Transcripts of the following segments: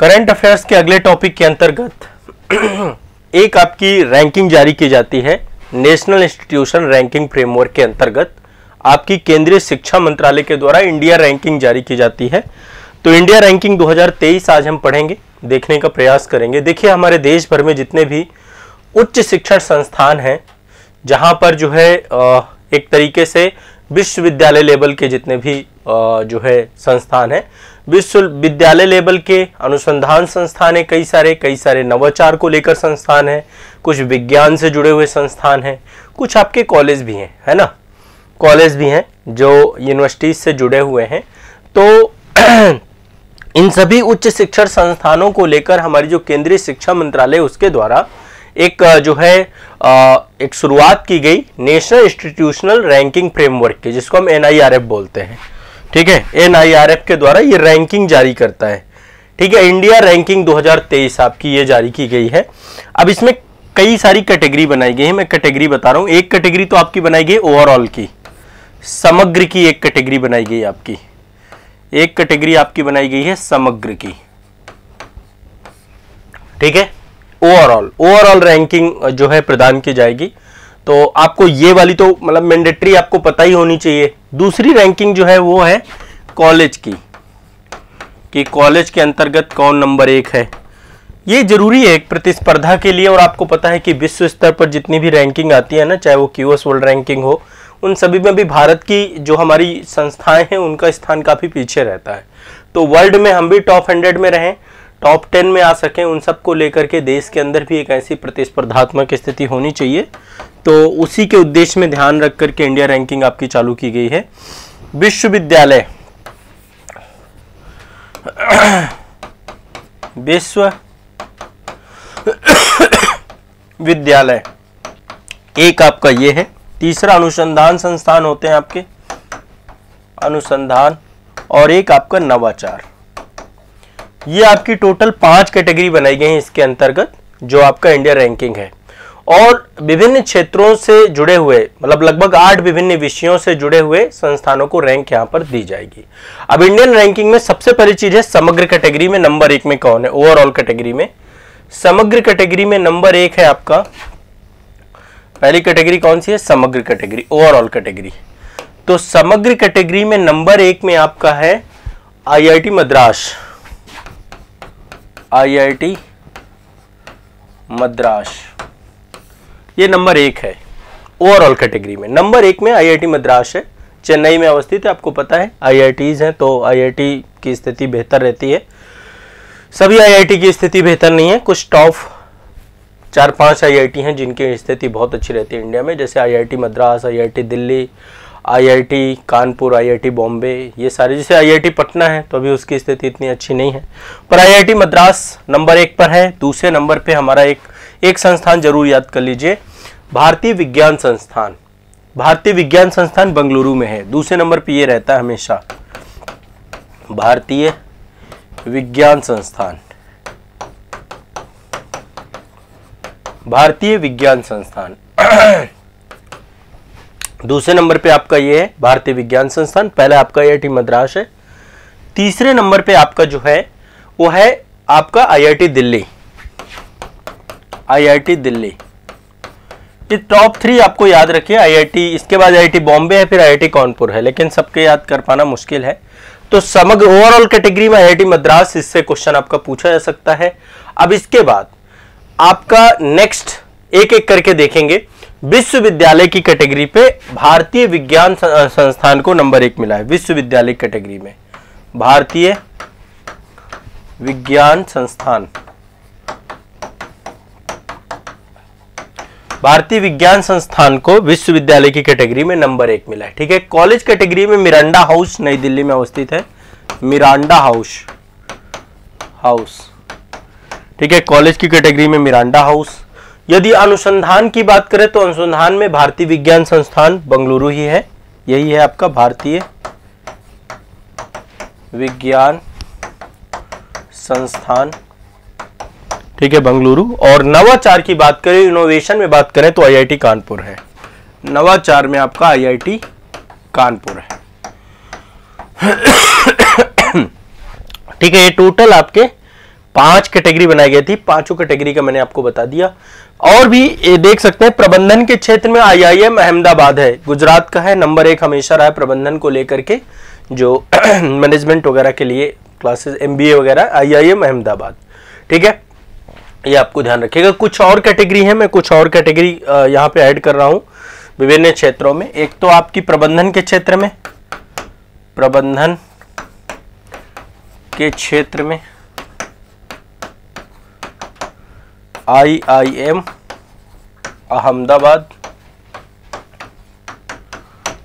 current affairs के अगले topic के अंतर्गत एक आपकी रैंकिंग जारी की जाती है नेशनल इंस्टीट्यूशन रैंकिंग फ्रेमवर्क के अंतर्गत आपकी केंद्रीय शिक्षा मंत्रालय के द्वारा इंडिया रैंकिंग जारी की जाती है तो इंडिया रैंकिंग 2023 आज हम पढ़ेंगे देखने का प्रयास करेंगे देखिए हमारे देश भर में जितने भी उच्च शिक्षण संस्थान हैं जहाँ पर जो है एक तरीके से विश्वविद्यालय लेवल के जितने भी जो है संस्थान हैं विश्वविद्यालय लेवल के अनुसंधान संस्थान है कई सारे कई सारे नवाचार को लेकर संस्थान है कुछ विज्ञान से जुड़े हुए संस्थान हैं कुछ आपके कॉलेज भी हैं है ना कॉलेज भी हैं जो यूनिवर्सिटीज से जुड़े हुए हैं तो इन सभी उच्च शिक्षण संस्थानों को लेकर हमारी जो केंद्रीय शिक्षा मंत्रालय उसके द्वारा एक जो है एक शुरुआत की गई नेशनल इंस्टीट्यूशनल रैंकिंग फ्रेमवर्क की जिसको हम एन बोलते हैं ठीक है एनआईआरएफ के द्वारा ये रैंकिंग जारी करता है ठीक है इंडिया रैंकिंग 2023 आपकी ये जारी की गई है अब इसमें कई सारी कैटेगरी बनाई गई है मैं कैटेगरी बता रहा हूं एक कैटेगरी तो आपकी बनाई गई ओवरऑल की समग्र की एक कैटेगरी बनाई गई आपकी एक कैटेगरी आपकी बनाई गई है समग्र की ठीक है ओवरऑल ओवरऑल रैंकिंग जो है प्रदान की जाएगी तो आपको ये वाली तो मतलब मैंडेटरी आपको पता ही होनी चाहिए दूसरी रैंकिंग जो है वो है कॉलेज की कि कॉलेज के अंतर्गत कौन नंबर एक है ये जरूरी है एक प्रतिस्पर्धा के लिए और आपको पता है कि विश्व स्तर पर जितनी भी रैंकिंग आती है ना चाहे वो एस वर्ल्ड रैंकिंग हो उन सभी में भी भारत की जो हमारी संस्थाएं हैं उनका स्थान काफ़ी पीछे रहता है तो वर्ल्ड में हम भी टॉप हंड्रेड में रहें टॉप टेन में आ सकें उन सबको लेकर के देश के अंदर भी एक ऐसी प्रतिस्पर्धात्मक स्थिति होनी चाहिए तो उसी के उद्देश्य में ध्यान रख करके इंडिया रैंकिंग आपकी चालू की गई है विश्वविद्यालय विश्व विद्यालय एक आपका ये है तीसरा अनुसंधान संस्थान होते हैं आपके अनुसंधान और एक आपका नवाचार ये आपकी टोटल पांच कैटेगरी बनाई गई है इसके अंतर्गत जो आपका इंडिया रैंकिंग है और विभिन्न क्षेत्रों से जुड़े हुए मतलब लगभग आठ विभिन्न विषयों से जुड़े हुए संस्थानों को रैंक यहां पर दी जाएगी अब इंडियन रैंकिंग में सबसे पहली चीज है समग्र कैटेगरी में नंबर एक में कौन है ओवरऑल कैटेगरी में समग्र कैटेगरी में नंबर एक है आपका पहली कैटेगरी कौन सी है समग्र कैटेगरी ओवरऑल कैटेगरी तो समग्र कैटेगरी में नंबर एक में आपका है आईआईटी मद्रास आईआईटी मद्रास ये नंबर एक है ओवरऑल कैटेगरी में नंबर एक में आईआईटी मद्रास है चेन्नई में अवस्थित है आपको पता है आईआईटीज़ हैं तो आईआईटी की स्थिति बेहतर रहती है सभी आईआईटी की स्थिति बेहतर नहीं है कुछ टॉप चार पांच आईआईटी हैं जिनकी स्थिति बहुत अच्छी रहती है इंडिया में जैसे IIT Madras IIT Delhi IIT Kanpur IIT Bombay ये सारे जैसे आईआईटी पटना है तो अभी उसकी स्थिति इतनी अच्छी नहीं है पर आईआईटी मद्रास नंबर एक पर है दूसरे नंबर पे हमारा एक एक संस्थान जरूर याद कर लीजिए भारतीय विज्ञान संस्थान भारतीय विज्ञान संस्थान बंगलुरु में है दूसरे नंबर पर ये रहता है हमेशा भारतीय विज्ञान संस्थान भारतीय विज्ञान संस्थान दूसरे नंबर पे आपका ये है भारतीय विज्ञान संस्थान पहला आपका आई मद्रास है तीसरे नंबर पे आपका जो है वो है आपका आईआईटी दिल्ली आईआईटी दिल्ली ये टॉप थ्री आपको याद रखिए आईआईटी इसके बाद आईआईटी बॉम्बे है फिर आईआईटी कानपुर है लेकिन सबके याद कर पाना मुश्किल है तो समग्र ओवरऑल कैटेगरी में आईआईटी मद्रास इससे क्वेश्चन आपका पूछा जा सकता है अब इसके बाद आपका नेक्स्ट एक एक करके देखेंगे विश्वविद्यालय की कैटेगरी पे भारतीय विज्ञान संस्थान को नंबर एक मिला है विश्वविद्यालय कैटेगरी में भारतीय विज्ञान संस्थान भारतीय विज्ञान संस्थान को विश्वविद्यालय की कैटेगरी में नंबर एक मिला है ठीक है कॉलेज कैटेगरी में मिरांडा हाउस नई दिल्ली में अवस्थित है मिरांडा हाउस हाउस ठीक है कॉलेज की कैटेगरी में मिरांडा हाउस यदि अनुसंधान की बात करें तो अनुसंधान में भारतीय विज्ञान संस्थान बंगलुरु ही है यही है आपका भारतीय विज्ञान संस्थान ठीक है बंगलुरु और नवाचार की बात करें इनोवेशन में बात करें तो आईआईटी कानपुर है नवाचार में आपका आईआईटी कानपुर है ठीक है ये टोटल आपके पांच कैटेगरी बनाई गई थी पांचों कैटेगरी का मैंने आपको बता दिया और भी ये देख सकते हैं प्रबंधन के क्षेत्र में आईआईएम अहमदाबाद है गुजरात का है नंबर एक हमेशा रहा है प्रबंधन को लेकर के जो मैनेजमेंट वगैरह के लिए क्लासेस एमबीए वगैरह आईआईएम अहमदाबाद ठीक है ये आपको ध्यान रखिएगा कुछ और कैटेगरी है मैं कुछ और कैटेगरी यहाँ पे ऐड कर रहा हूँ विभिन्न क्षेत्रों में एक तो आपकी प्रबंधन के क्षेत्र में प्रबंधन के क्षेत्र में आई आई एम अहमदाबाद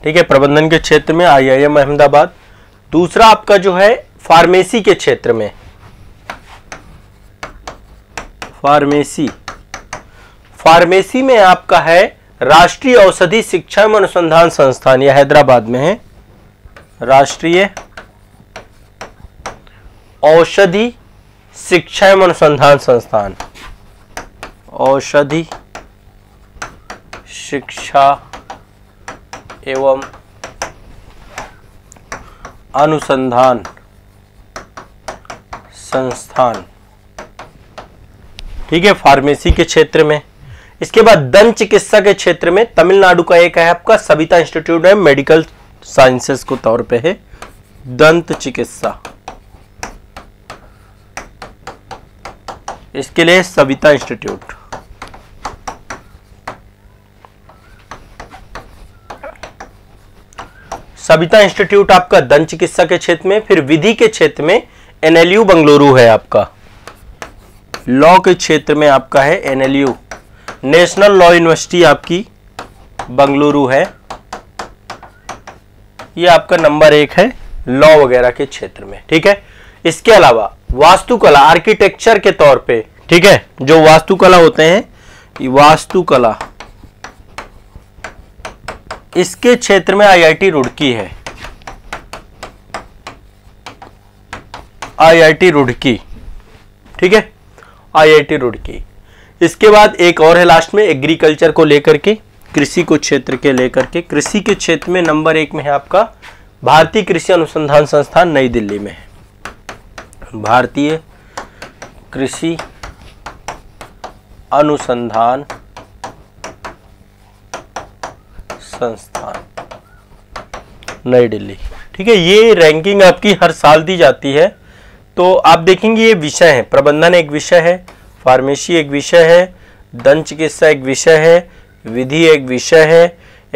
ठीक है प्रबंधन के क्षेत्र में आई आई एम अहमदाबाद दूसरा आपका जो है फार्मेसी के क्षेत्र में फार्मेसी फार्मेसी में आपका है राष्ट्रीय औषधि शिक्षा एवं अनुसंधान संस्थान यह हैदराबाद में है राष्ट्रीय औषधि शिक्षा एवं अनुसंधान संस्थान औषधि शिक्षा एवं अनुसंधान संस्थान ठीक है फार्मेसी के क्षेत्र में इसके बाद दंत चिकित्सा के क्षेत्र में तमिलनाडु का एक है आपका सविता इंस्टीट्यूट है मेडिकल साइंसेस को तौर पे है दंत चिकित्सा इसके लिए सविता इंस्टीट्यूट सबिता इंस्टीट्यूट आपका दंत चिकित्सा के क्षेत्र में फिर विधि के क्षेत्र में एनएलयू बंगलुरु है आपका लॉ के क्षेत्र में आपका है एनएलयू नेशनल लॉ यूनिवर्सिटी आपकी बंगलुरु है ये आपका नंबर एक है लॉ वगैरह के क्षेत्र में ठीक है इसके अलावा वास्तुकला आर्किटेक्चर के तौर पे ठीक है जो वास्तुकला होते हैं वास्तुकला इसके क्षेत्र में आईआईटी रुड़की है आईआईटी रुड़की ठीक है आईआईटी रुड़की इसके बाद एक और है लास्ट में एग्रीकल्चर को लेकर के कृषि को क्षेत्र के लेकर के कृषि के क्षेत्र में नंबर एक में है आपका भारतीय कृषि अनुसंधान संस्थान नई दिल्ली में है भारतीय कृषि अनुसंधान संस्थान नई दिल्ली ठीक है ये रैंकिंग आपकी हर साल दी जाती है तो आप देखेंगे ये विषय है प्रबंधन एक विषय है फार्मेसी एक विषय है दंत चिकित्सा एक विषय है विधि एक विषय है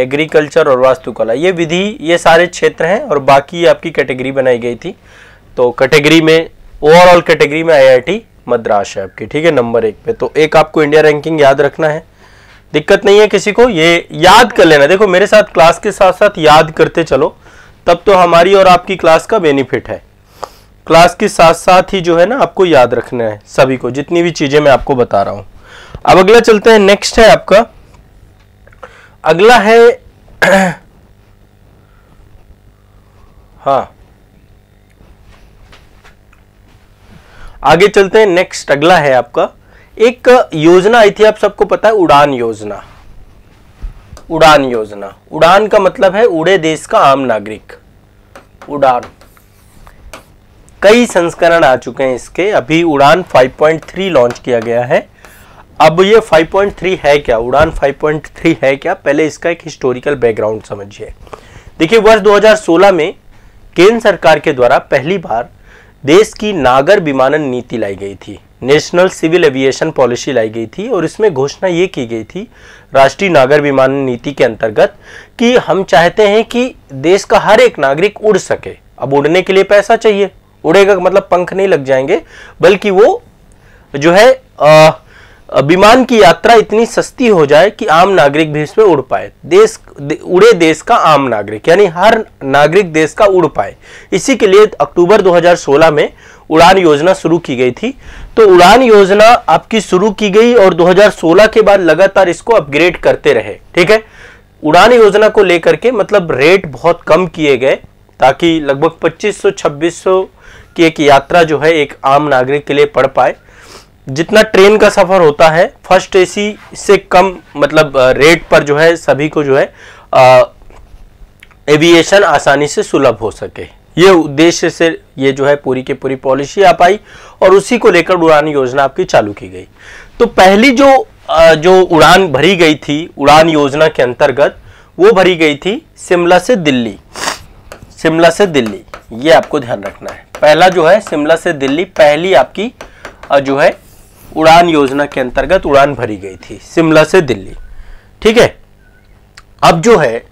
एग्रीकल्चर और वास्तुकला ये विधि ये सारे क्षेत्र हैं और बाकी आपकी कैटेगरी बनाई गई थी तो कैटेगरी में ओवरऑल कैटेगरी में आईआईटी मद्रास है आपकी ठीक है नंबर एक पे तो एक आपको इंडिया रैंकिंग याद रखना है दिक्कत नहीं है किसी को ये याद कर लेना देखो मेरे साथ क्लास के साथ साथ याद करते चलो तब तो हमारी और आपकी क्लास का बेनिफिट है क्लास के साथ साथ ही जो है ना आपको याद रखना है सभी को जितनी भी चीज़ें मैं आपको बता रहा हूं अब अगला चलते हैं नेक्स्ट है आपका अगला है हाँ आगे चलते हैं नेक्स्ट अगला है आपका एक योजना आई थी आप सबको पता है उड़ान योजना उड़ान योजना उड़ान का मतलब है उड़े देश का आम नागरिक उड़ान कई संस्करण आ चुके हैं इसके अभी उड़ान 5.3 लॉन्च किया गया है अब ये 5.3 है क्या उड़ान 5.3 है क्या पहले इसका एक हिस्टोरिकल बैकग्राउंड समझिए देखिए वर्ष 2016 में केंद्र सरकार के द्वारा पहली बार देश की नागर विमानन नीति लाई गई थी नेशनल सिविल एविएशन पॉलिसी लाई गई थी और इसमें घोषणा ये की गई थी राष्ट्रीय नागर विमान नीति के अंतर्गत कि हम चाहते हैं कि देश का हर एक नागरिक उड़ सके अब उड़ने के लिए पैसा चाहिए उड़ेगा मतलब पंख नहीं लग जाएंगे बल्कि वो जो है आ, विमान की यात्रा इतनी सस्ती हो जाए कि आम नागरिक भी इसमें उड़ पाए देश दे, उड़े देश का आम नागरिक यानी हर नागरिक देश का उड़ पाए इसी के लिए अक्टूबर 2016 में उड़ान योजना शुरू की गई थी तो उड़ान योजना आपकी शुरू की गई और 2016 के बाद लगातार इसको अपग्रेड करते रहे ठीक है उड़ान योजना को लेकर के मतलब रेट बहुत कम किए गए ताकि लगभग पच्चीस सौ की एक यात्रा जो है एक आम नागरिक के लिए पड़ पाए जितना ट्रेन का सफ़र होता है फर्स्ट एसी से कम मतलब रेट पर जो है सभी को जो है आ, एविएशन आसानी से सुलभ हो सके ये उद्देश्य से ये जो है पूरी की पूरी पॉलिसी आप पाई और उसी को लेकर उड़ान योजना आपकी चालू की गई तो पहली जो आ, जो उड़ान भरी गई थी उड़ान योजना के अंतर्गत वो भरी गई थी शिमला से दिल्ली शिमला से दिल्ली ये आपको ध्यान रखना है पहला जो है शिमला से दिल्ली पहली आपकी जो है उड़ान योजना के अंतर्गत उड़ान भरी गई थी शिमला से दिल्ली ठीक है अब जो है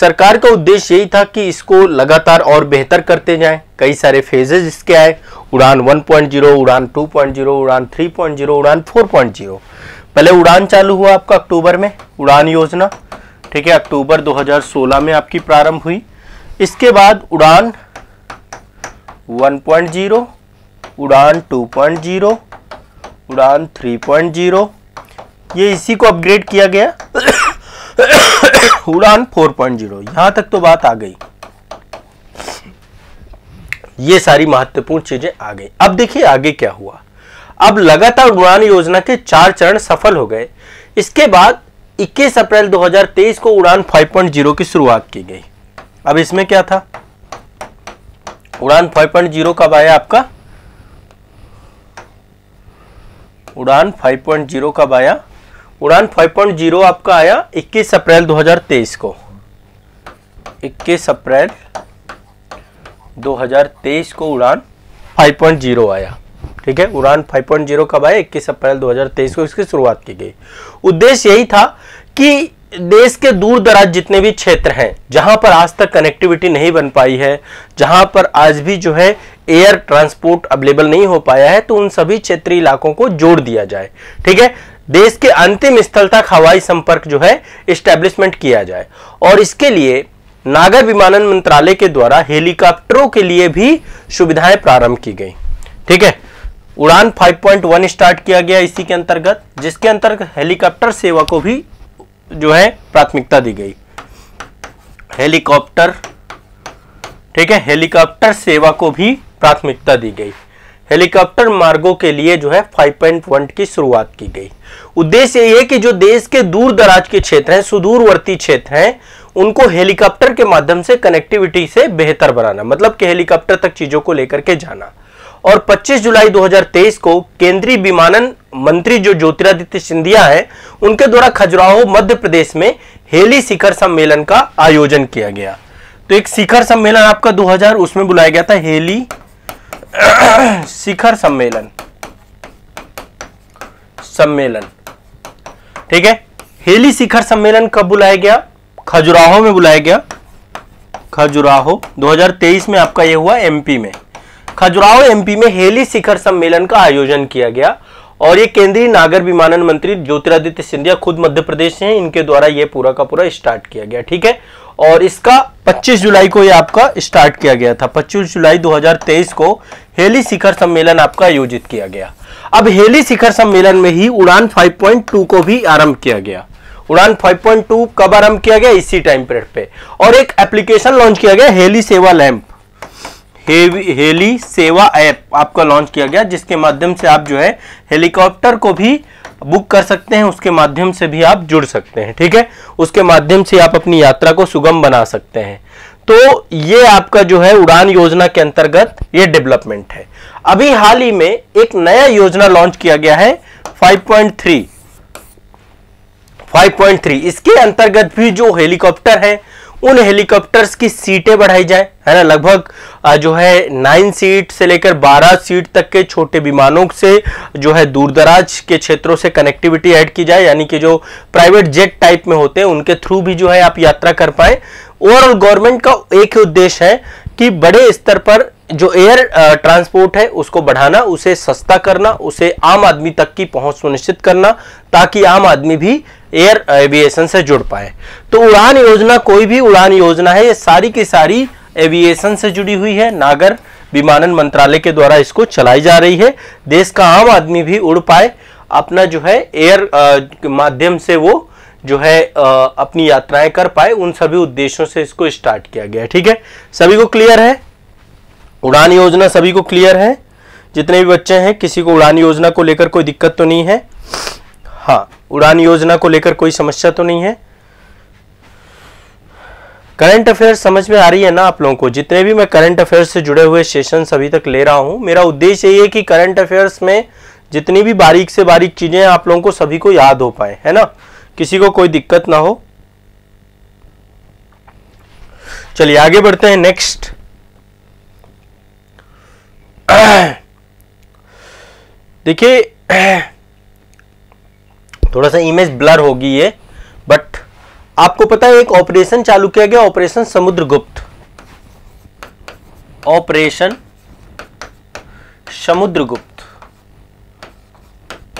सरकार का उद्देश्य यही था कि इसको लगातार और बेहतर करते जाएं कई सारे फेजेज इसके आए उड़ान 1.0 उड़ान 2.0 उड़ान 3.0 उड़ान 4.0 पहले उड़ान चालू हुआ आपका अक्टूबर में उड़ान योजना ठीक है अक्टूबर 2016 में आपकी प्रारंभ हुई इसके बाद उड़ान 1.0 उड़ान उड़ान 3.0 ये इसी को अपग्रेड किया गया उड़ान 4.0 यहां तक तो बात आ गई ये सारी महत्वपूर्ण चीजें आ गई अब देखिए आगे क्या हुआ अब लगातार उड़ान योजना के चार चरण सफल हो गए इसके बाद 21 अप्रैल 2023 को उड़ान 5.0 की शुरुआत की गई अब इसमें क्या था उड़ान 5.0 कब आया आपका उड़ान 5.0 कब आया उड़ान 5.0 आपका आया 21 अप्रैल 2023 को 21 अप्रैल 2023 को उड़ान 5.0 आया ठीक है उड़ान 5.0 कब आया 21 अप्रैल 2023 को इसकी शुरुआत की गई उद्देश्य यही था कि देश के दूर दराज जितने भी क्षेत्र हैं जहां पर आज तक कनेक्टिविटी नहीं बन पाई है जहां पर आज भी जो है एयर ट्रांसपोर्ट अवेलेबल नहीं हो पाया है तो उन सभी क्षेत्रीय इलाकों को जोड़ दिया जाए ठीक है देश के अंतिम स्थल तक हवाई संपर्क जो है स्टैब्लिशमेंट किया जाए और इसके लिए नागर विमानन मंत्रालय के द्वारा हेलीकॉप्टरों के लिए भी सुविधाएं प्रारंभ की गई ठीक है उड़ान 5.1 स्टार्ट किया गया इसी के अंतर्गत जिसके अंतर्गत हेलीकॉप्टर सेवा को भी जो है प्राथमिकता दी गई हेलीकॉप्टर ठीक है हेलीकॉप्टर सेवा को भी प्राथमिकता दी गई हेलीकॉप्टर मार्गों के लिए जो है 5.1 की शुरुआत की गई उद्देश्य है कि जो देश के दूर दराज के क्षेत्र हैं सुदूरवर्ती क्षेत्र हैं उनको हेलीकॉप्टर के माध्यम से कनेक्टिविटी से बेहतर बनाना मतलब कि हेलीकॉप्टर तक चीजों को लेकर के जाना और 25 जुलाई 2023 को केंद्रीय विमानन मंत्री जो ज्योतिरादित्य सिंधिया है उनके द्वारा खजुराहो मध्य प्रदेश में हेली शिखर सम्मेलन का आयोजन किया गया तो एक शिखर सम्मेलन आपका 2000 उसमें बुलाया गया था हेली शिखर सम्मेलन सम्मेलन ठीक है हेली शिखर सम्मेलन कब बुलाया गया खजुराहो में बुलाया गया खजुराहो 2023 में आपका यह हुआ एमपी में खजुराहो एमपी में हेली शिखर सम्मेलन का आयोजन किया गया और ये केंद्रीय नागर विमानन मंत्री ज्योतिरादित्य सिंधिया खुद मध्य प्रदेश से हैं इनके द्वारा ये पूरा का पूरा स्टार्ट किया गया ठीक है और इसका 25 जुलाई को ये आपका स्टार्ट किया गया था 25 जुलाई 2023 को हेली शिखर सम्मेलन आपका आयोजित किया गया अब हेली शिखर सम्मेलन में ही उड़ान 5.2 को भी आरंभ किया गया उड़ान 5.2 कब आरंभ किया गया इसी टाइम पीरियड पे और एक एप्लीकेशन लॉन्च किया गया हेली सेवा लैंप हेली सेवा ऐप आपका लॉन्च किया गया जिसके माध्यम से आप जो है हेलीकॉप्टर को भी बुक कर सकते हैं उसके माध्यम से भी आप जुड़ सकते हैं ठीक है उसके माध्यम से आप अपनी यात्रा को सुगम बना सकते हैं तो ये आपका जो है उड़ान योजना के अंतर्गत ये डेवलपमेंट है अभी हाल ही में एक नया योजना लॉन्च किया गया है 5.3 5.3 इसके अंतर्गत भी जो हेलीकॉप्टर है उन हेलीकॉप्टर्स की सीटें बढ़ाई जाए है ना लगभग जो है नाइन सीट से लेकर बारह सीट तक के छोटे विमानों से जो है दूरदराज के क्षेत्रों से कनेक्टिविटी ऐड की जाए यानी कि जो प्राइवेट जेट टाइप में होते हैं उनके थ्रू भी जो है आप यात्रा कर पाए ओवरऑल गवर्नमेंट का एक ही उद्देश्य है कि बड़े स्तर पर जो एयर ट्रांसपोर्ट है उसको बढ़ाना उसे सस्ता करना उसे आम आदमी तक की पहुंच सुनिश्चित करना ताकि आम आदमी भी एयर एविएशन से जुड़ पाए तो उड़ान योजना कोई भी उड़ान योजना है ये सारी की सारी एविएशन से जुड़ी हुई है नागर विमानन मंत्रालय के द्वारा इसको चलाई जा रही है देश का आम आदमी भी उड़ पाए अपना जो है एयर माध्यम से वो जो है आ, अपनी यात्राएं कर पाए उन सभी उद्देश्यों से इसको स्टार्ट किया गया ठीक है सभी को क्लियर है उड़ान योजना सभी को क्लियर है जितने भी बच्चे हैं किसी को उड़ान योजना को लेकर कोई दिक्कत तो नहीं है हाँ उड़ान योजना को लेकर कोई समस्या तो नहीं है करंट अफेयर समझ में आ रही है ना आप लोगों को जितने भी मैं करंट अफेयर से जुड़े हुए सेशन अभी तक ले रहा हूं मेरा उद्देश्य ये है कि करंट अफेयर्स में जितनी भी बारीक से बारीक चीजें आप लोगों को सभी को याद हो पाए है ना किसी को कोई दिक्कत ना हो चलिए आगे बढ़ते हैं नेक्स्ट देखिए थोड़ा सा इमेज ब्लर होगी ये बट आपको पता है एक ऑपरेशन चालू किया गया ऑपरेशन समुद्रगुप्त ऑपरेशन समुद्रगुप्त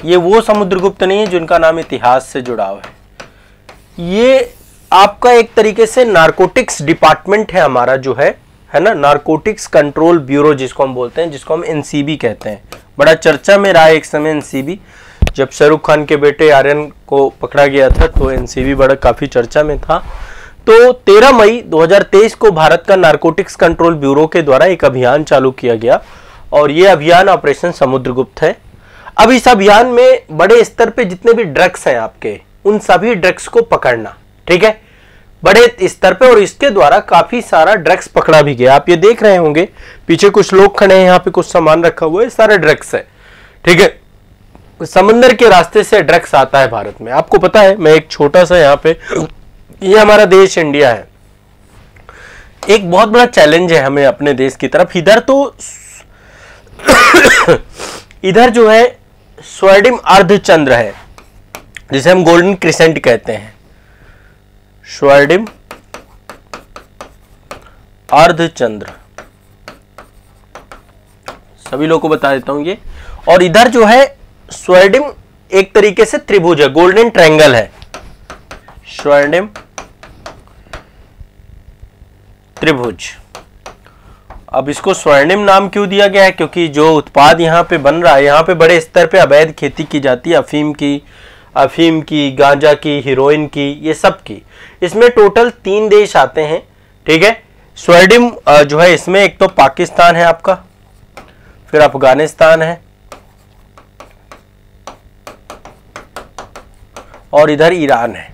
ये वो समुद्रगुप्त नहीं है जिनका नाम इतिहास से जुड़ा हुआ है ये आपका एक तरीके से नारकोटिक्स डिपार्टमेंट है हमारा जो है है ना नारकोटिक्स कंट्रोल ब्यूरो जिसको हम बोलते हैं जिसको हम एनसीबी कहते हैं बड़ा चर्चा में रहा है एक समय एनसीबी जब शाहरुख खान के बेटे आर्यन को पकड़ा गया था तो एनसीबी बड़ा काफ़ी चर्चा में था तो 13 मई 2023 को भारत का नारकोटिक्स कंट्रोल ब्यूरो के द्वारा एक अभियान चालू किया गया और ये अभियान ऑपरेशन समुद्रगुप्त है अब इस अभियान में बड़े स्तर पे जितने भी ड्रग्स हैं आपके उन सभी ड्रग्स को पकड़ना ठीक है बड़े स्तर पे और इसके द्वारा काफी सारा ड्रग्स पकड़ा भी गया आप ये देख रहे होंगे पीछे कुछ लोग खड़े हैं यहाँ पे कुछ सामान रखा हुआ है सारे ड्रग्स है ठीक है समंदर के रास्ते से ड्रग्स आता है भारत में आपको पता है मैं एक छोटा सा यहाँ पे ये हमारा देश इंडिया है एक बहुत बड़ा चैलेंज है हमें अपने देश की तरफ इधर तो इधर जो है स्वर्णिम अर्धचंद्र है जिसे हम गोल्डन क्रिसेंट कहते हैं स्वर्णिम अर्धचंद्र सभी लोगों को बता देता हूं ये और इधर जो है स्वर्डिम एक तरीके से त्रिभुज है गोल्डन ट्रायंगल है स्वर्णिम त्रिभुज अब इसको स्वर्णिम नाम क्यों दिया गया है क्योंकि जो उत्पाद यहाँ पे बन रहा है यहाँ पे बड़े स्तर पे अवैध खेती की जाती है अफीम की अफीम की गांजा की हीरोइन की ये सब की इसमें टोटल तीन देश आते हैं ठीक है स्वर्णिम जो है इसमें एक तो पाकिस्तान है आपका फिर अफगानिस्तान है और इधर ईरान है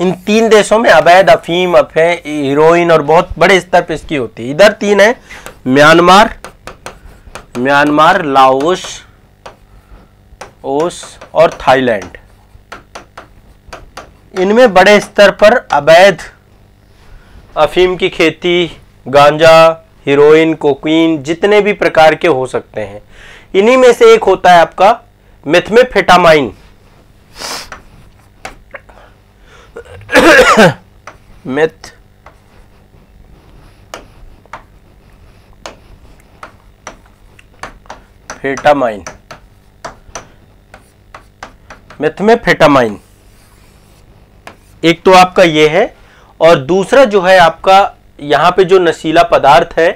इन तीन देशों में अवैध अफीम अफे हीरोइन और बहुत बड़े स्तर पर इसकी होती है इधर तीन है म्यांमार म्यांमार लाओस ओस और थाईलैंड इनमें बड़े स्तर पर अवैध अफीम की खेती गांजा हीरोइन कोकीन जितने भी प्रकार के हो सकते हैं इन्हीं में से एक होता है आपका मेथमेफेटामाइन myth फेटामाइन मिथ में फेटामाइन एक तो आपका ये है और दूसरा जो है आपका यहां पे जो नशीला पदार्थ है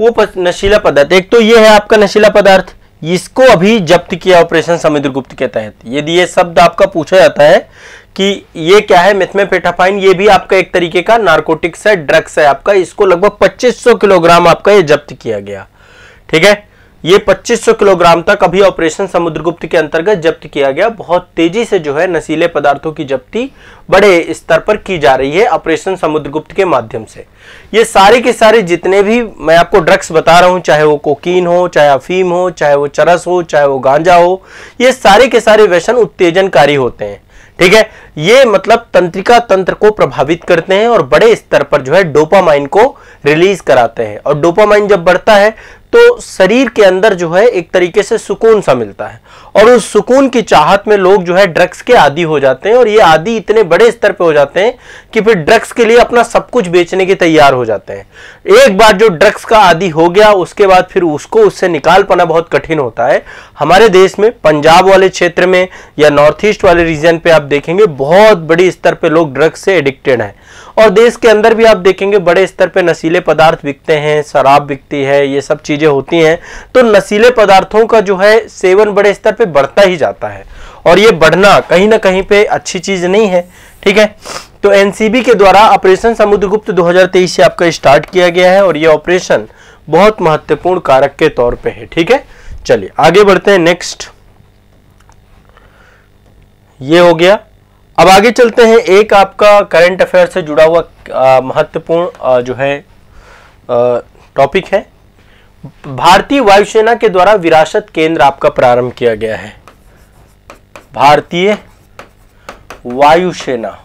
वो नशीला पदार्थ एक तो ये है आपका नशीला पदार्थ इसको अभी जब्त किया ऑपरेशन समुद्र गुप्त के तहत यदि ये शब्द आपका पूछा जाता है कि ये क्या है मिथमेपेटाफाइन ये भी आपका एक तरीके का नार्कोटिक्स है ड्रग्स है आपका इसको लगभग 2500 किलोग्राम आपका ये जब्त किया गया ठीक है ये 2500 किलोग्राम तक अभी ऑपरेशन समुद्रगुप्त के अंतर्गत जब्त किया गया बहुत तेजी से जो है नशीले पदार्थों की जब्ती बड़े स्तर पर की जा रही है ऑपरेशन समुद्रगुप्त के माध्यम से ये सारे के सारे जितने भी मैं आपको ड्रग्स बता रहा हूं चाहे वो कोकीन हो चाहे अफीम हो चाहे वो चरस हो चाहे वो गांजा हो ये सारे के सारे व्यसन उत्तेजनकारी होते हैं ठीक है ये मतलब तंत्रिका तंत्र को प्रभावित करते हैं और बड़े स्तर पर जो है डोपामाइन को रिलीज कराते हैं और डोपामाइन जब बढ़ता है तो शरीर के अंदर जो है एक तरीके से सुकून सा मिलता है और उस सुकून की चाहत में लोग जो है ड्रग्स के आदि हो जाते हैं और ये आदि इतने बड़े स्तर पे हो जाते हैं कि फिर ड्रग्स के लिए अपना सब कुछ बेचने के तैयार हो जाते हैं एक बार जो ड्रग्स का आदि हो गया उसके बाद फिर उसको उससे निकाल पाना बहुत कठिन होता है हमारे देश में पंजाब वाले क्षेत्र में या नॉर्थ ईस्ट वाले रीजन पर आप देखेंगे बहुत बहुत बड़ी स्तर पे लोग ड्रग्स से एडिक्टेड हैं और देश के अंदर भी आप देखेंगे बड़े स्तर पे नशीले पदार्थ बिकते हैं शराब बिकती है ये सब चीज़ें होती हैं तो नशीले पदार्थों का जो है सेवन बड़े स्तर पे बढ़ता ही जाता है और ये बढ़ना कहीं ना कहीं पे अच्छी चीज़ नहीं है ठीक है तो एनसीबी के द्वारा ऑपरेशन समुद्रगुप्त 2023 से आपका स्टार्ट किया गया है और ये ऑपरेशन बहुत महत्वपूर्ण कारक के तौर पर है ठीक है चलिए आगे बढ़ते हैं नेक्स्ट ये हो गया अब आगे चलते हैं एक आपका करंट अफेयर से जुड़ा हुआ महत्वपूर्ण जो है टॉपिक है भारतीय वायुसेना के द्वारा विरासत केंद्र आपका प्रारंभ किया गया है भारतीय वायुसेना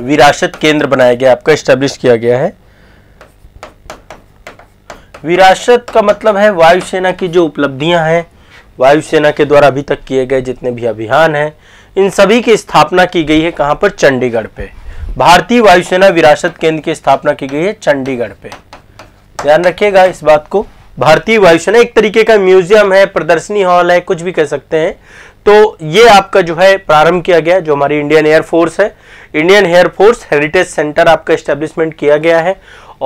विरासत केंद्र बनाया गया आपका स्टेब्लिश किया गया है विरासत का मतलब है वायुसेना की जो उपलब्धियां हैं वायुसेना के द्वारा अभी तक किए गए जितने भी अभियान हैं इन सभी की स्थापना की गई है कहां पर चंडीगढ़ पे भारतीय वायुसेना विरासत केंद्र की स्थापना की गई है चंडीगढ़ पे ध्यान रखिएगा इस बात को भारतीय वायुसेना एक तरीके का म्यूजियम है प्रदर्शनी हॉल है कुछ भी कह सकते हैं तो ये आपका जो है प्रारंभ किया गया जो हमारी इंडियन एयरफोर्स है इंडियन एयरफोर्स हेरिटेज सेंटर आपका एस्टेब्लिशमेंट किया गया है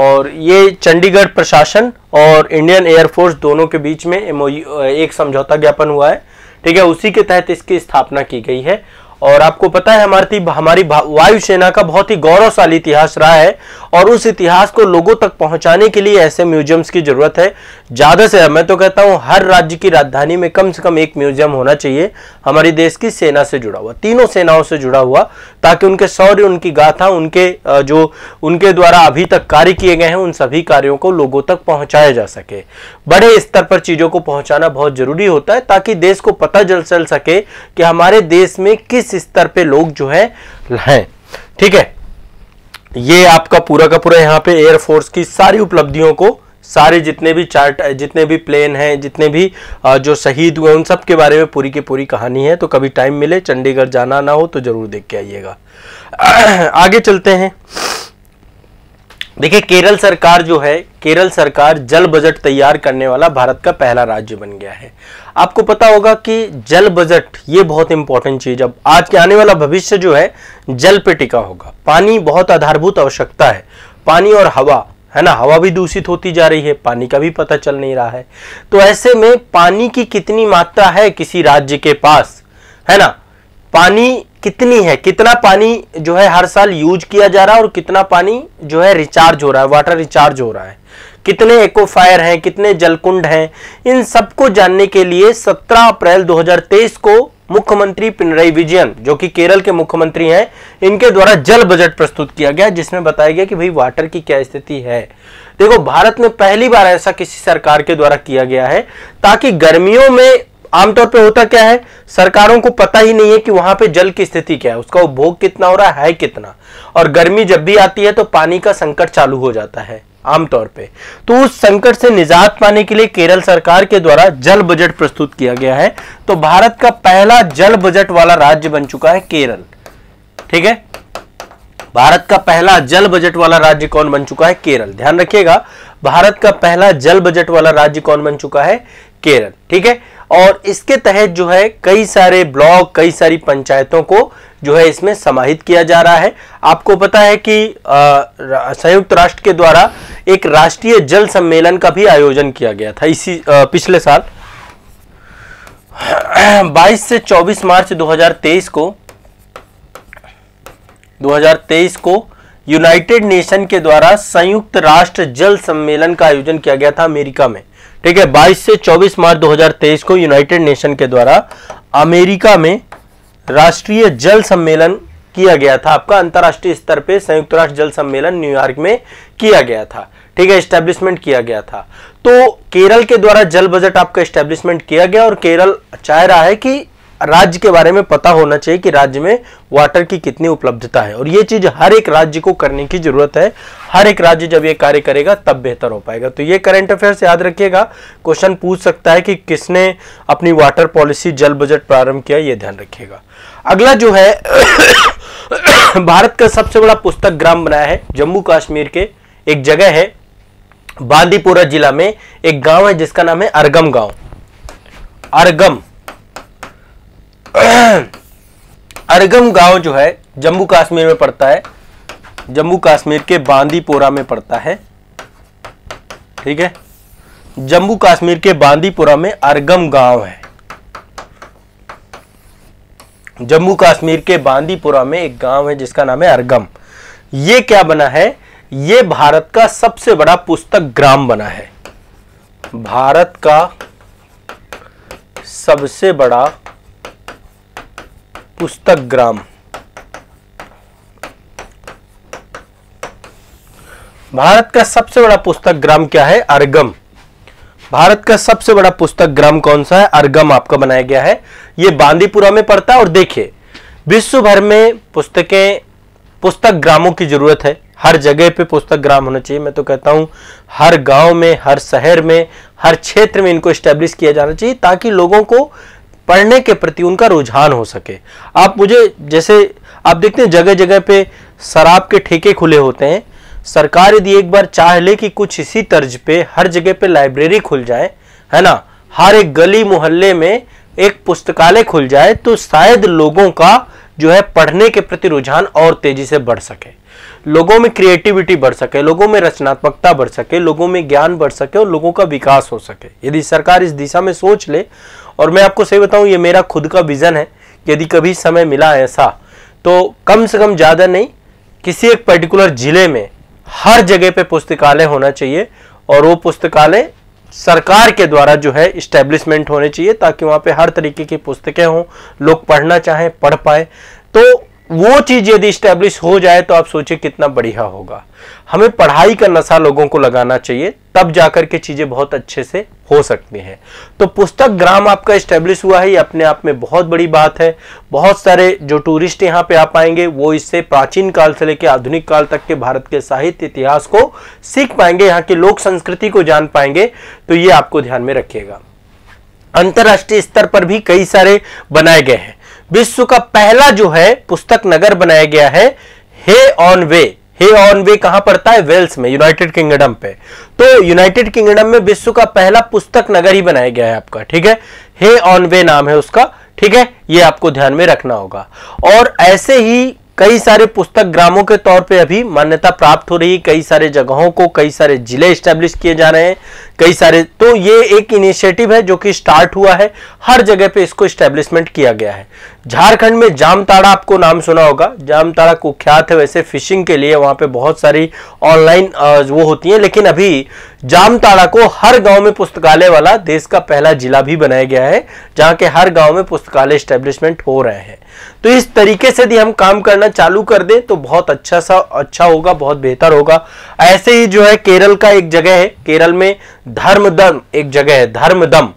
और ये चंडीगढ़ प्रशासन और इंडियन एयरफोर्स दोनों के बीच में एक समझौता ज्ञापन हुआ है ठीक है उसी के तहत इसकी स्थापना की गई है और आपको पता है हमारी हमारी वायुसेना का बहुत ही गौरवशाली इतिहास रहा है और उस इतिहास को लोगों तक पहुंचाने के लिए ऐसे म्यूजियम्स की जरूरत है ज़्यादा से मैं तो कहता हूं हर राज्य की राजधानी में कम से कम एक म्यूजियम होना चाहिए हमारी देश की सेना से जुड़ा हुआ तीनों सेनाओं से जुड़ा हुआ ताकि उनके शौर्य उनकी गाथा उनके जो उनके द्वारा अभी तक कार्य किए गए हैं उन सभी कार्यों को लोगों तक पहुंचाया जा सके बड़े स्तर पर चीज़ों को पहुंचाना बहुत जरूरी होता है ताकि देश को पता चल सके कि हमारे देश में किस इस स्तर पे लोग जो है हैं ठीक है ये आपका पूरा का पूरा यहाँ पे एयरफोर्स की सारी उपलब्धियों को सारे जितने भी चार्ट जितने भी प्लेन हैं जितने भी जो शहीद हुए उन सब के बारे में पूरी की पूरी कहानी है तो कभी टाइम मिले चंडीगढ़ जाना ना हो तो ज़रूर देख के आइएगा आगे चलते हैं देखिए केरल सरकार जो है केरल सरकार जल बजट तैयार करने वाला भारत का पहला राज्य बन गया है आपको पता होगा कि जल बजट ये बहुत इंपॉर्टेंट चीज अब आज के आने वाला भविष्य जो है जल पे टिका होगा पानी बहुत आधारभूत आवश्यकता है पानी और हवा है ना हवा भी दूषित होती जा रही है पानी का भी पता चल नहीं रहा है तो ऐसे में पानी की कितनी मात्रा है किसी राज्य के पास है ना पानी कितनी है कितना पानी जो है हर साल यूज किया जा रहा है और कितना पानी जो है रिचार्ज हो रहा है वाटर रिचार्ज हो रहा है कितने एकोफायर हैं कितने जलकुंड हैं इन सबको जानने के लिए 17 अप्रैल 2023 को मुख्यमंत्री पिनराई विजयन जो कि केरल के मुख्यमंत्री हैं इनके द्वारा जल बजट प्रस्तुत किया गया जिसमें बताया गया कि भाई वाटर की क्या स्थिति है देखो भारत में पहली बार ऐसा किसी सरकार के द्वारा किया गया है ताकि गर्मियों में आमतौर पे होता क्या है सरकारों को पता ही नहीं है कि वहां पे जल की स्थिति क्या है उसका उपभोग कितना हो रहा है कितना और गर्मी जब भी आती है तो पानी का संकट चालू हो जाता है आमतौर पे तो उस संकट से निजात पाने के लिए केरल सरकार के द्वारा जल बजट प्रस्तुत किया गया है तो भारत का पहला जल बजट वाला राज्य बन चुका है केरल ठीक है भारत का पहला जल बजट वाला राज्य कौन बन चुका है केरल ध्यान रखिएगा भारत का पहला जल बजट वाला राज्य कौन बन चुका है केरल ठीक है और इसके तहत जो है कई सारे ब्लॉक कई सारी पंचायतों को जो है इसमें समाहित किया जा रहा है आपको पता है कि संयुक्त राष्ट्र के द्वारा एक राष्ट्रीय जल सम्मेलन का भी आयोजन किया गया था इसी आ, पिछले साल 22 से 24 मार्च 2023 को 2023 को यूनाइटेड नेशन के द्वारा संयुक्त राष्ट्र जल सम्मेलन का आयोजन किया गया था अमेरिका में ठीक है 22 से 24 मार्च 2023 को यूनाइटेड नेशन के द्वारा अमेरिका में राष्ट्रीय जल सम्मेलन किया गया था आपका अंतर्राष्ट्रीय स्तर पे संयुक्त राष्ट्र जल सम्मेलन न्यूयॉर्क में किया गया था ठीक है एस्टेब्लिशमेंट किया गया था तो केरल के द्वारा जल बजट आपका स्टैब्लिशमेंट किया गया और केरल चाह रहा है कि राज्य के बारे में पता होना चाहिए कि राज्य में वाटर की कितनी उपलब्धता है और ये चीज हर एक राज्य को करने की जरूरत है हर एक राज्य जब ये कार्य करेगा तब बेहतर हो पाएगा तो ये करंट अफेयर्स याद रखिएगा क्वेश्चन पूछ सकता है कि किसने अपनी वाटर पॉलिसी जल बजट प्रारंभ किया ये ध्यान रखिएगा अगला जो है भारत का सबसे बड़ा पुस्तक ग्राम बनाया है जम्मू कश्मीर के एक जगह है बांदीपुरा जिला में एक गांव है जिसका नाम है अरगम गांव अरगम अरगम गांव जो है जम्मू कश्मीर में पड़ता है जम्मू कश्मीर के बांदीपोरा में पड़ता है ठीक है जम्मू कश्मीर के बांदीपोरा में अरगम गांव है जम्मू कश्मीर के बांदीपुरा में एक गांव है जिसका नाम है अरगम ये क्या बना है ये भारत का सबसे बड़ा पुस्तक ग्राम बना है भारत का सबसे बड़ा पुस्तक ग्राम भारत का सबसे बड़ा पुस्तक ग्राम क्या है अर्गम भारत का सबसे बड़ा पुस्तक ग्राम कौन सा है अर्गम आपका बनाया गया है यह बांदीपुरा में पड़ता है और देखिए विश्व भर में पुस्तकें पुस्तक ग्रामों की जरूरत है हर जगह पे पुस्तक ग्राम होना चाहिए मैं तो कहता हूं हर गांव में हर शहर में हर क्षेत्र में इनको स्टेब्लिश किया जाना चाहिए ताकि लोगों को पढ़ने के प्रति उनका रुझान हो सके आप मुझे जैसे आप देखते हैं जगह जगह पे शराब के ठेके खुले होते हैं सरकार यदि एक बार चाह ले कि कुछ इसी तर्ज पे हर जगह पे लाइब्रेरी खुल जाए है ना हर एक गली मोहल्ले में एक पुस्तकालय खुल जाए तो शायद लोगों का जो है पढ़ने के प्रति रुझान और तेजी से बढ़ सके लोगों में क्रिएटिविटी बढ़ सके लोगों में रचनात्मकता बढ़ सके लोगों में ज्ञान बढ़ सके और लोगों का विकास हो सके यदि सरकार इस दिशा में सोच ले और मैं आपको सही बताऊं ये मेरा खुद का विज़न है यदि कभी समय मिला ऐसा तो कम से कम ज़्यादा नहीं किसी एक पर्टिकुलर ज़िले में हर जगह पे पुस्तकालय होना चाहिए और वो पुस्तकालय सरकार के द्वारा जो है इस्टेब्लिशमेंट होने चाहिए ताकि वहां पे हर तरीके की पुस्तकें हों लोग पढ़ना चाहें पढ़ पाए तो वो चीज़ यदि इस्टेब्लिश हो जाए तो आप सोचिए कितना बढ़िया होगा हमें पढ़ाई का नशा लोगों को लगाना चाहिए तब जाकर के चीज़ें बहुत अच्छे से हो सकते हैं तो पुस्तक ग्राम आपका स्टेब्लिश हुआ है ये अपने आप में बहुत बड़ी बात है बहुत सारे जो टूरिस्ट यहाँ पे आ पाएंगे वो इससे प्राचीन काल से लेकर आधुनिक काल तक के भारत के साहित्य इतिहास को सीख पाएंगे यहाँ की लोक संस्कृति को जान पाएंगे तो ये आपको ध्यान में रखिएगा अंतर्राष्ट्रीय स्तर पर भी कई सारे बनाए गए हैं विश्व का पहला जो है पुस्तक नगर बनाया गया है हे ऑन वे हे वे कहां पड़ता है वेल्स में यूनाइटेड किंगडम पे तो यूनाइटेड किंगडम में विश्व का पहला पुस्तक नगर ही बनाया गया है आपका ठीक है हे वे नाम है उसका ठीक है ये आपको ध्यान में रखना होगा और ऐसे ही कई सारे पुस्तक ग्रामों के तौर पे अभी मान्यता प्राप्त हो रही है कई सारे जगहों को कई सारे जिले स्टैब्लिश किए जा रहे हैं कई सारे तो ये एक इनिशिएटिव है जो कि स्टार्ट हुआ है हर जगह पे इसको स्टैब्लिशमेंट किया गया है झारखंड में जामताड़ा आपको नाम सुना होगा जामताड़ा कुख्यात है वैसे फिशिंग के लिए वहां पे बहुत सारी ऑनलाइन वो होती हैं लेकिन अभी जामताड़ा को हर गांव में पुस्तकालय वाला देश का पहला जिला भी बनाया गया है जहाँ के हर गांव में पुस्तकालय स्टेब्लिशमेंट हो रहे हैं तो इस तरीके से यदि हम काम करना चालू कर दें तो बहुत अच्छा सा अच्छा होगा बहुत बेहतर होगा ऐसे ही जो है केरल का एक जगह है केरल में धर्मदम एक जगह है धर्मदम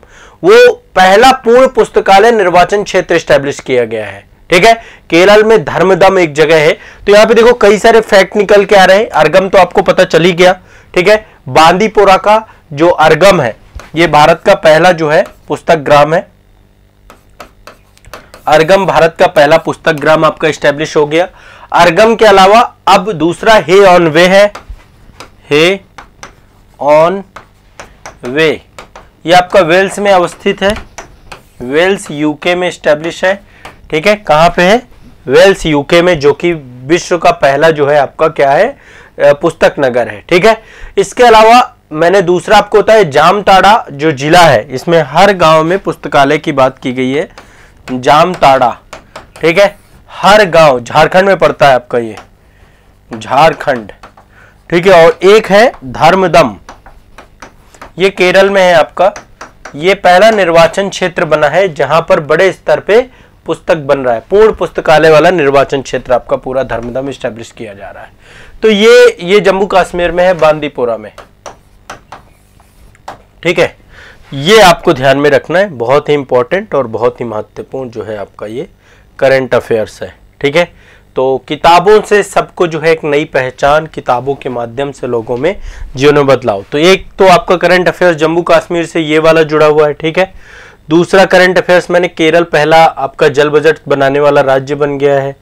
वो पहला पूर्ण पुस्तकालय निर्वाचन क्षेत्र स्टैब्लिश किया गया है ठीक है केरल में धर्मदम एक जगह है तो यहां पे देखो कई सारे फैक्ट निकल के आ रहे हैं अर्गम तो आपको पता चली गया ठीक है बांदीपोरा का जो अर्गम है ये भारत का पहला जो है पुस्तक ग्राम है अर्गम भारत का पहला पुस्तक ग्राम आपका स्टैब्लिश हो गया अर्गम के अलावा अब दूसरा हे ऑन वे है हे ऑन वे ये आपका वेल्स में अवस्थित है वेल्स यूके में स्टेब्लिश है ठीक है कहाँ पे है वेल्स यूके में जो कि विश्व का पहला जो है आपका क्या है पुस्तक नगर है ठीक है इसके अलावा मैंने दूसरा आपको होता है जामताड़ा जो जिला है इसमें हर गांव में पुस्तकालय की बात की गई है जामताड़ा ठीक है हर गांव झारखंड में पड़ता है आपका ये झारखंड ठीक है और एक है धर्मदम ये केरल में है आपका ये पहला निर्वाचन क्षेत्र बना है जहां पर बड़े स्तर पे पुस्तक बन रहा है पूर्ण पुस्तकालय वाला निर्वाचन क्षेत्र आपका पूरा धर्मदम स्टैब्लिश किया जा रहा है तो ये ये जम्मू कश्मीर में है बांदीपोरा में ठीक है ये आपको ध्यान में रखना है बहुत ही इंपॉर्टेंट और बहुत ही महत्वपूर्ण जो है आपका ये करंट अफेयर्स है ठीक है तो किताबों से सबको जो है एक नई पहचान किताबों के माध्यम से लोगों में जीवन में बदलाव तो एक तो आपका करंट अफेयर्स जम्मू कश्मीर से ये वाला जुड़ा हुआ है ठीक है दूसरा करंट अफेयर्स मैंने केरल पहला आपका जल बजट बनाने वाला राज्य बन गया है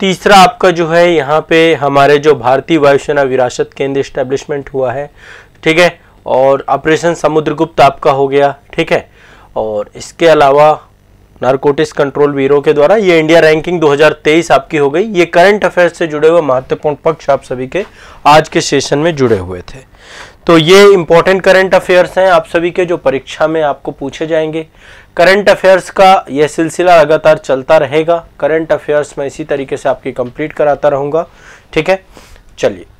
तीसरा आपका जो है यहाँ पे हमारे जो भारतीय वायुसेना विरासत केंद्र स्टैब्लिशमेंट हुआ है ठीक है और ऑपरेशन समुद्रगुप्त आपका हो गया ठीक है और इसके अलावा नारकोटिक्स कंट्रोल ब्यूरो के द्वारा ये इंडिया रैंकिंग 2023 आपकी हो गई ये करंट अफेयर्स से जुड़े हुए महत्वपूर्ण पक्ष आप सभी के आज के सेशन में जुड़े हुए थे तो ये इंपॉर्टेंट करंट अफेयर्स हैं आप सभी के जो परीक्षा में आपको पूछे जाएंगे करंट अफेयर्स का यह सिलसिला लगातार चलता रहेगा करंट अफेयर्स में इसी तरीके से आपकी कंप्लीट कराता रहूंगा ठीक है चलिए